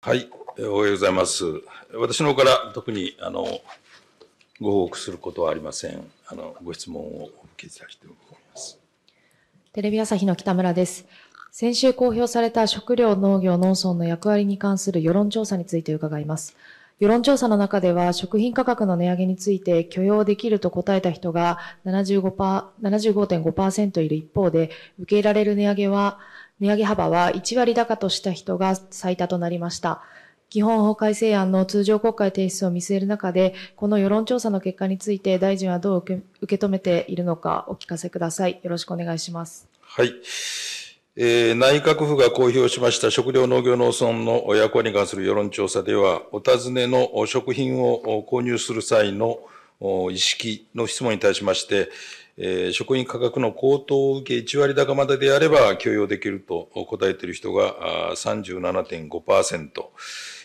はい、おはようございます。私の方から特にあのご報告することはありません。あのご質問をお受けさせております。テレビ朝日の北村です。先週公表された食料、農業、農村の役割に関する世論調査について伺います。世論調査の中では食品価格の値上げについて許容できると答えた人が75.5% 75. いる一方で受け入れられる値上げは値上げ幅は1割高とした人が最多となりました。基本法改正案の通常国会提出を見据える中で、この世論調査の結果について大臣はどう受け止めているのかお聞かせください。よろしくお願いします。はい。えー、内閣府が公表しました食料農業農村の役割に関する世論調査では、お尋ねの食品を購入する際の意識の質問に対しまして、えー、職員価格の高騰を受け1割高までであれば許容できると答えている人が37.5%、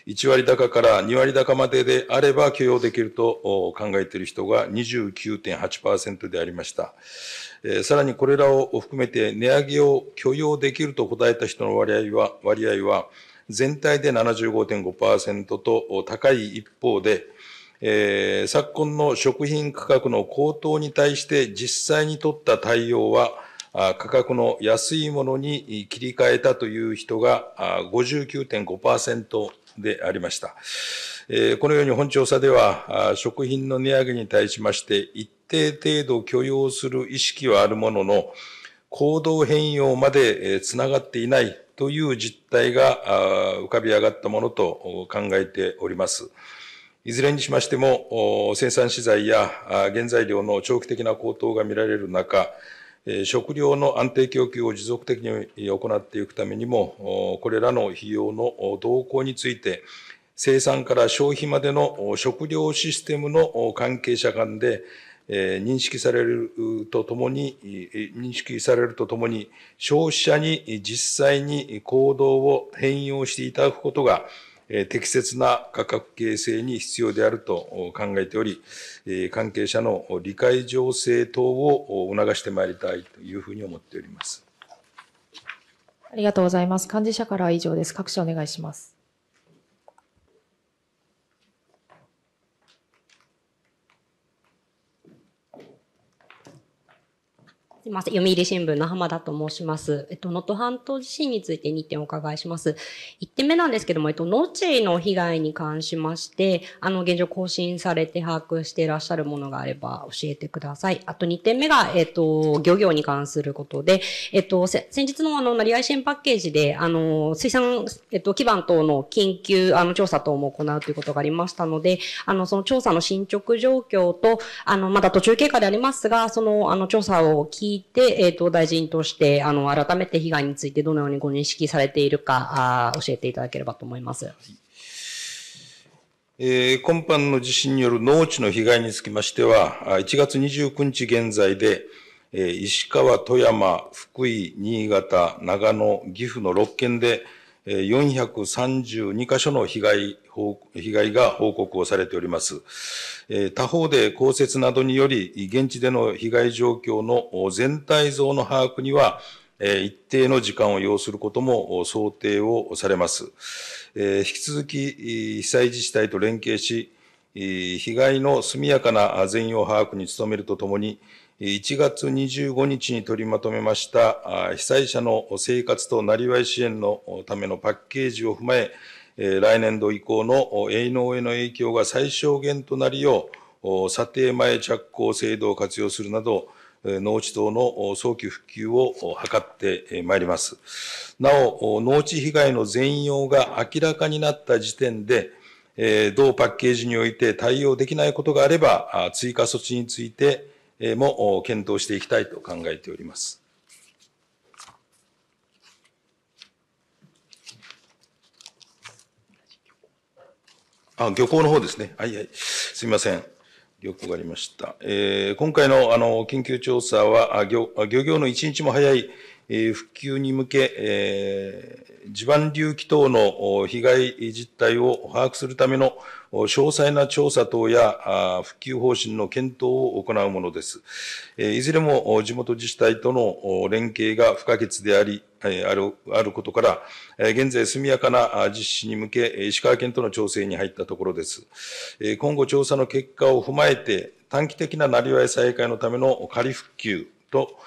1割高から2割高までであれば許容できると考えている人が29.8%でありました。えー、さらにこれらを含めて値上げを許容できると答えた人の割合は、割合は全体で75.5%と高い一方で、えー、昨今の食品価格の高騰に対して実際に取った対応は、価格の安いものに切り替えたという人が59.5%でありました。このように本調査では、食品の値上げに対しまして、一定程度許容する意識はあるものの、行動変容までつながっていないという実態が浮かび上がったものと考えております。いずれにしましても、生産資材や原材料の長期的な高騰が見られる中、食料の安定供給を持続的に行っていくためにも、これらの費用の動向について、生産から消費までの食料システムの関係者間で、認識されるとともに、認識されるとともに、消費者に実際に行動を変容していただくことが、適切な価格形成に必要であると考えており、関係者の理解情勢等を促してまいりたいというふうに思っております。ありがとうございます。幹事社から以上です。各社お願いします。すみません。読売新聞の浜田と申します。えっと、能登半島地震について2点お伺いします。1点目なんですけども、えっと、農地の被害に関しまして、あの、現状更新されて把握していらっしゃるものがあれば教えてください。あと2点目が、えっと、漁業に関することで、えっと、先日のあの、なりあい支援パッケージで、あの、水産、えっと、基盤等の緊急、あの、調査等も行うということがありましたので、あの、その調査の進捗状況と、あの、まだ途中経過でありますが、その、あの、調査を聞い聞いて、えっ、ー、と、大臣として、あの、改めて被害についてどのようにご認識されているか、あ教えていただければと思います。はいえー、今般の地震による農地の被害につきましては、1月29日現在で、えー、石川、富山、福井、新潟、長野、岐阜の6県で、432箇所の被害、被害が報告をされております。他方で降雪などにより、現地での被害状況の全体像の把握には、一定の時間を要することも想定をされます。引き続き、被災自治体と連携し、被害の速やかな全容把握に努めるとともに、1月25日に取りまとめました被災者の生活となりわい支援のためのパッケージを踏まえ、来年度以降の営農への影響が最小限となるよう、査定前着工制度を活用するなど、農地等の早期復旧を図ってまいります。なお、農地被害の全容が明らかになった時点で、同パッケージにおいて対応できないことがあれば、追加措置についても検討していきたいと考えております。あ、漁港の方ですね。はいはい。すみません。よくわかりました。えー、今回のあの緊急調査は漁、漁業の一日も早い復旧に向け、え地盤隆起等の被害実態を把握するための詳細な調査等や復旧方針の検討を行うものです。いずれも地元自治体との連携が不可欠であり、あるあることから、現在速やかな実施に向け、石川県との調整に入ったところです。今後調査の結果を踏まえて、短期的ななりわい再開のための仮復旧と、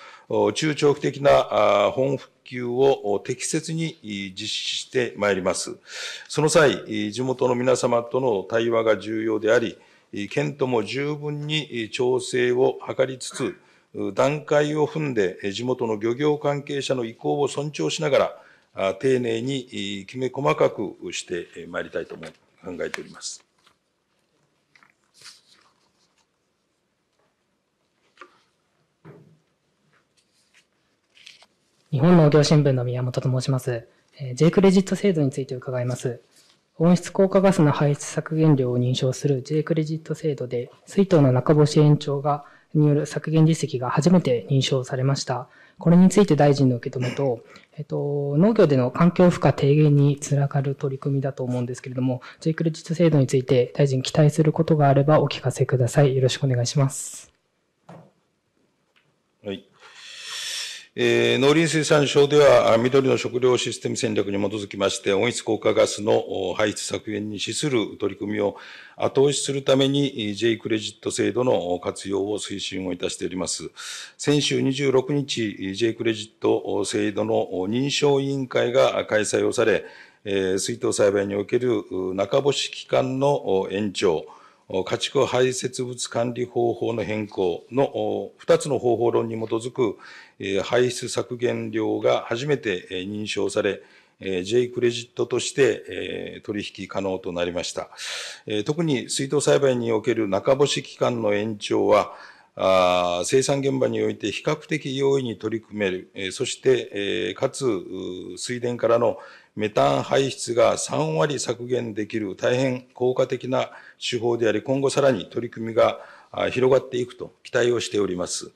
中長期的な本復旧を適切に実施してまいります。その際、地元の皆様との対話が重要であり、県とも十分に調整を図りつつ、段階を踏んで地元の漁業関係者の意向を尊重しながら、丁寧にきめ細かくしてまいりたいと考えております。日本農業新聞の宮本と申します。J クレジット制度について伺います。温室効果ガスの排出削減量を認証する J クレジット制度で、水筒の中星延長がによる削減実績が初めて認証されました。これについて大臣の受け止めと、えっと、農業での環境負荷低減につながる取り組みだと思うんですけれども、J クレジット制度について大臣期待することがあればお聞かせください。よろしくお願いします。えー、農林水産省では、緑の食料システム戦略に基づきまして、温室効果ガスの排出削減に資する取り組みを後押しするために、J クレジット制度の活用を推進をいたしております。先週26日、J クレジット制度の認証委員会が開催をされ、水筒栽培における中干し期間の延長、家畜排泄物管理方法の変更の2つの方法論に基づく排出削減量が初めて認証され、J クレジットとして取引可能となりました。特に水道栽培における中干し期間の延長は、あ生産現場において比較的容易に取り組める、えそして、えかつ水田からのメタン排出が3割削減できる大変効果的な手法であり、今後さらに取り組みが広がっていくと期待をしております。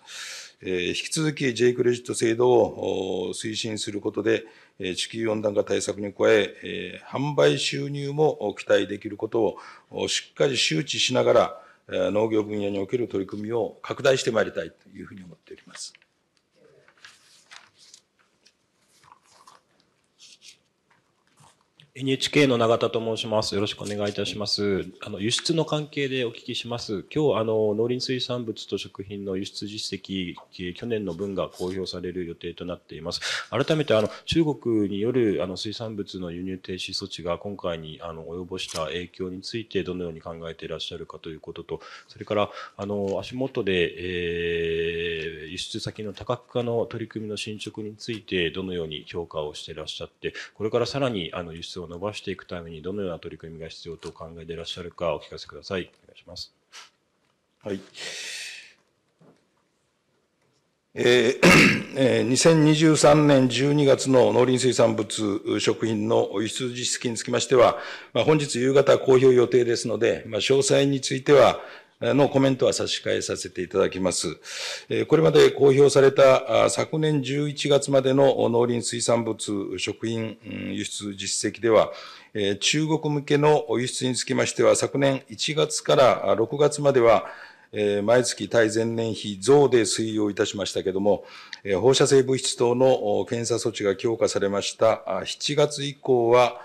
え引き続き J クレジット制度を推進することで、地球温暖化対策に加え、え販売収入も期待できることをしっかり周知しながら、農業分野における取り組みを拡大してまいりたいというふうに思っております。NHK の永田と申します。よろしくお願いいたします。あの輸出の関係でお聞きします。今日あの農林水産物と食品の輸出実績去年の分が公表される予定となっています。改めてあの中国によるあの水産物の輸入停止措置が今回にあの及ぼした影響についてどのように考えていらっしゃるかということと、それからあの足元で、えー、輸出先の多角化の取り組みの進捗についてどのように評価をしていらっしゃって、これからさらにあの輸出を伸ばしていくためにどのような取り組みが必要と考えていらっしゃるかお聞かせください。お願いします。はい。えー、2023年12月の農林水産物食品の輸出実績につきましては、まあ、本日夕方公表予定ですので、まあ、詳細については、のコメントは差し控えさせていただきます。これまで公表された昨年11月までの農林水産物食品輸出実績では、中国向けの輸出につきましては、昨年1月から6月までは、毎月対前年比増で推移をいたしましたけれども、放射性物質等の検査措置が強化されました7月以降は、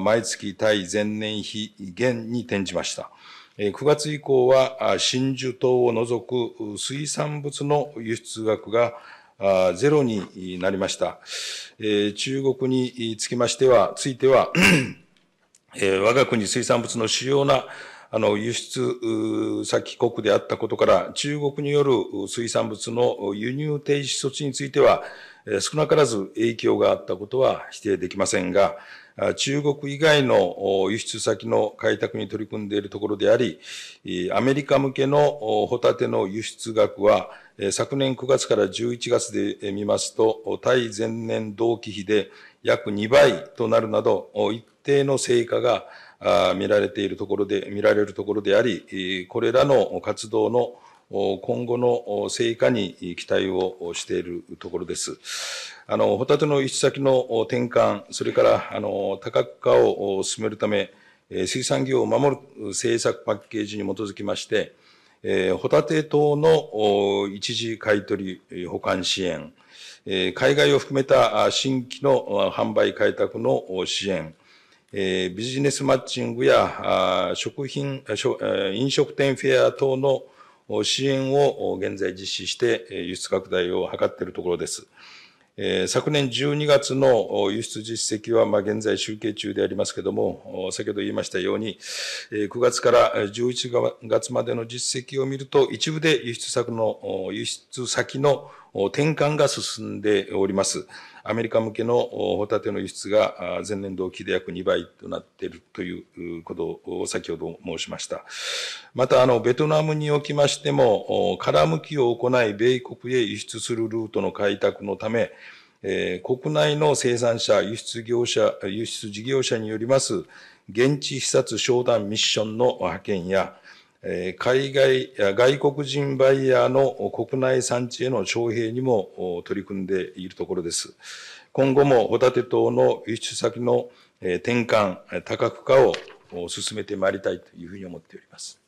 毎月対前年比減に転じました。9月以降は真珠島を除く水産物の輸出額がゼロになりました。中国につきましては、ついては我が国水産物の主要なあの輸出先国であったことから、中国による水産物の輸入停止措置については、少なからず影響があったことは否定できませんが、中国以外の輸出先の開拓に取り組んでいるところであり、アメリカ向けのホタテの輸出額は、昨年9月から11月で見ますと、対前年同期比で約2倍となるなど、一定の成果が見られているところで、見られるところであり、これらの活動の今後の成果に期待をしているところです。あの、ホタテの輸出先の転換、それから、あの、多角化を進めるため、水産業を守る政策パッケージに基づきまして、えホタテ等の一時買取保管支援、え海外を含めた新規の販売開拓の支援、えビジネスマッチングや食品、飲食店フェア等の支援を現在実施して輸出拡大を図っているところです。昨年12月の輸出実績は、現在集計中でありますけれども、先ほど言いましたように、9月から11月までの実績を見ると、一部で輸出先の、輸出先の転換が進んでおります。アメリカ向けのホタテの輸出が前年同期で約2倍となっているということを先ほど申しました。また、あの、ベトナムにおきましても、殻むきを行い、米国へ輸出するルートの開拓のため、えー、国内の生産者、輸出業者、輸出事業者によります現地視察商談ミッションの派遣や、海外、外国人バイヤーの国内産地への徴兵にも取り組んでいるところです。今後もホタテ等の輸出先の転換、多角化を進めてまいりたいというふうに思っております。